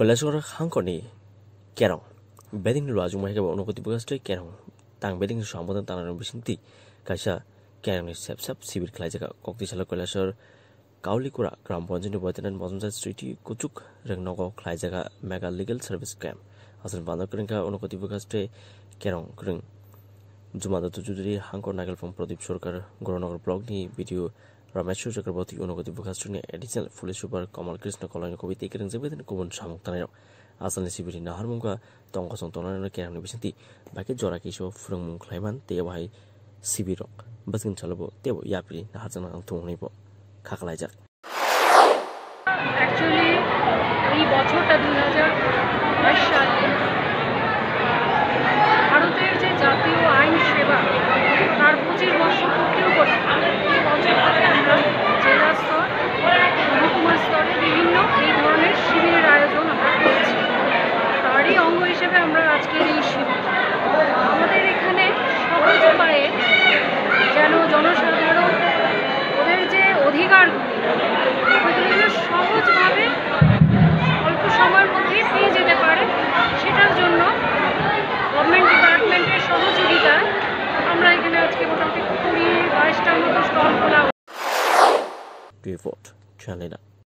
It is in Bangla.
걸라시고라 한건이 깨롱 베딩 로아중 마이가 오노고티 부가스트 깨롱 땅 베딩 수아모던 땅나는 비신티 가샤 깨롱이 셉셉 시비르 클라이자가 꼭디샬라 কাউলি কুড়া গ্রাম পঞ্চায়েত বৈতনান মজমজাদ স্ট্রিটি কুচুক রেংনগ খ্লাইজাগা মেগা লিগেল সার্ভিস ক্যাম্প বান্ধব বান্ধবকৃঙ্কা অনুগতি বিকাশে কেরং কৃং জুমাদত্ত চৌধুরী হাঙ্কর নাগেল ফম প্রদীপ সরকার গৌরনগর ব্লক নিয়ে ভিডিও রমেশ চক্রবর্তী অনুগতি ꯕꯨꯈꯥꯁꯇ꯭ꯔꯤꯅ additional police super Kamal Krishna colony Kabita ꯀꯔꯤꯡ ꯖꯦꯕꯤꯗꯤꯟ ꯀꯨꯕꯨꯟ ꯁꯥꯃꯨꯛ ꯇꯥꯅꯩꯔꯣ আসানি শিবিরি নাহার মুঙ্গা তঙ্গ সন্তনায়ন কেরানি বিশান্তি বাকি জরা কিশো ফুরং মুং খ্লাইমান তেয়া ভাই শিবিরক বাসিন চালাবো তে ইয়াপি নাহার জানা আং তুমনিব খাকলাই যাক অ্যাকচুয়ালি এই বছরটা দুই Give vote,